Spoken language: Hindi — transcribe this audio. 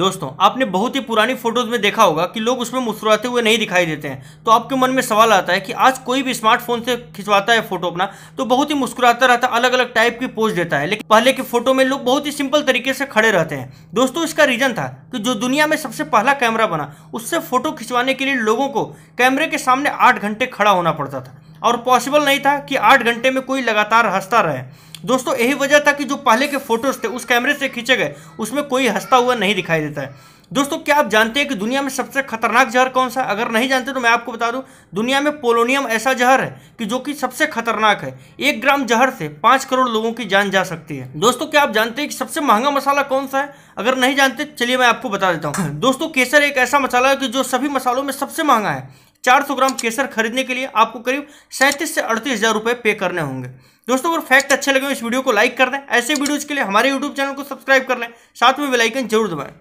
दोस्तों आपने बहुत ही पुरानी फोटोज में देखा होगा कि लोग उसमें मुस्कुराते हुए नहीं दिखाई देते हैं तो आपके मन में सवाल आता है कि आज कोई भी स्मार्टफोन से खिंचवाता है फोटो अपना तो बहुत ही मुस्कुराता रहता है अलग अलग टाइप की पोज देता है लेकिन पहले के फोटो में लोग बहुत ही सिंपल तरीके से खड़े रहते हैं दोस्तों इसका रीजन था कि जो दुनिया में सबसे पहला कैमरा बना उससे फोटो खिंचवाने के लिए लोगों को कैमरे के सामने आठ घंटे खड़ा होना पड़ता था और पॉसिबल नहीं था कि आठ घंटे में कोई लगातार हंसता रहे दोस्तों यही वजह था कि जो पहले के फोटोज थे उस कैमरे से खींचे गए उसमें कोई हंसता हुआ नहीं दिखाई देता है दोस्तों क्या आप जानते हैं कि दुनिया में सबसे खतरनाक जहर कौन सा अगर नहीं जानते तो मैं आपको बता दूं दुनिया में पोलोनियम ऐसा जहर है कि जो कि सबसे खतरनाक है एक ग्राम जहर से पाँच करोड़ लोगों की जान जा सकती है दोस्तों क्या आप जानते हैं कि सबसे महंगा मसाला कौन सा है अगर नहीं जानते चलिए मैं आपको बता देता हूँ दोस्तों केसर एक ऐसा मसाला है कि जो सभी मसालों में सबसे महंगा है 400 ग्राम केसर खरीदने के लिए आपको करीब सैंतीस से अड़तीस हज़ार रुपये पे करने होंगे दोस्तों अगर फैक्ट अच्छे लगे इस वीडियो को लाइक कर दें ऐसे वीडियोज़ के लिए हमारे यूट्यूब चैनल को सब्सक्राइब कर लें साथ में बेलाइकन जरूर दबाएँ